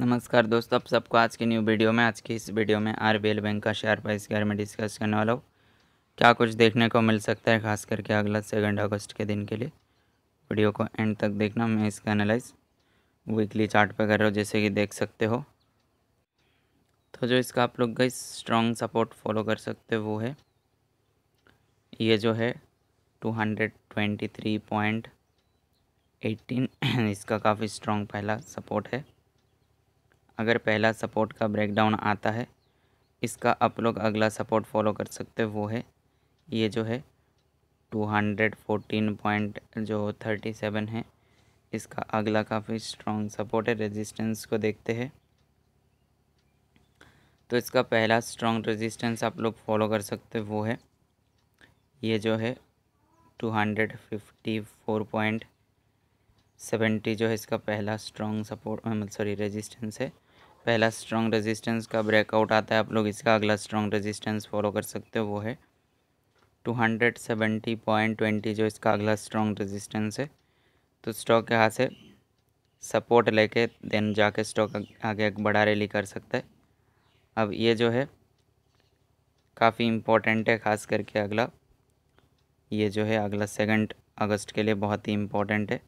नमस्कार दोस्तों आप सबको आज की न्यू वीडियो में आज की इस वीडियो में एल बैंक का शेयर प्राइस के बारे में डिस्कस करने वाला हूँ क्या कुछ देखने को मिल सकता है खास करके अगला सेकेंड अगस्त के दिन के लिए वीडियो को एंड तक देखना मैं इसका एनालाइज वीकली चार्ट पर कर रहा हूँ जैसे कि देख सकते हो तो जो इसका आप लोग गई स्ट्रॉन्ग सपोर्ट फॉलो कर सकते हो वो है ये जो है two hundred twenty three point eighteen इसका काफ़ी स्ट्रॉन्ग पहला सपोर्ट है अगर पहला सपोर्ट का ब्रेकडाउन आता है इसका आप लोग अगला सपोर्ट फॉलो कर सकते हो वो है ये जो है टू हंड्रेड फोर्टीन पॉइंट जो थर्टी सेवन है इसका अगला काफ़ी स्ट्रॉन्ग सपोर्ट है रेजिस्टेंस को देखते हैं तो इसका पहला स्ट्रॉन्ग रेजिस्टेंस आप लोग फॉलो कर सकते हो वो है ये जो है two hundred fifty four point seventy जो है इसका पहला स्ट्रॉन्ग सपोर्ट सॉरी रेजिस्टेंस है पहला स्ट्रॉन्ग रेजिस्टेंस का ब्रेकआउट आता है आप लोग इसका अगला स्ट्रॉन्ग रेजिस्टेंस फॉलो कर सकते हो वो है two hundred seventy point twenty जो इसका अगला स्ट्रॉन्ग रेजिस्टेंस है तो स्टॉक यहाँ से सपोर्ट लेके देन जाके स्टॉक आगे एक बड़ा रैली कर सकता है अब ये जो है काफ़ी इम्पोर्टेंट है ख़ास करके अगला ये जो है अगला सेकेंड अगस्त के लिए बहुत ही इम्पोर्टेंट है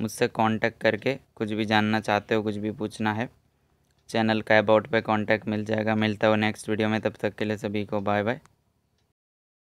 मुझसे कांटेक्ट करके कुछ भी जानना चाहते हो कुछ भी पूछना है चैनल का अबाउट पे कांटेक्ट मिल जाएगा मिलता हो नेक्स्ट वीडियो में तब तक के लिए सभी को बाय बाय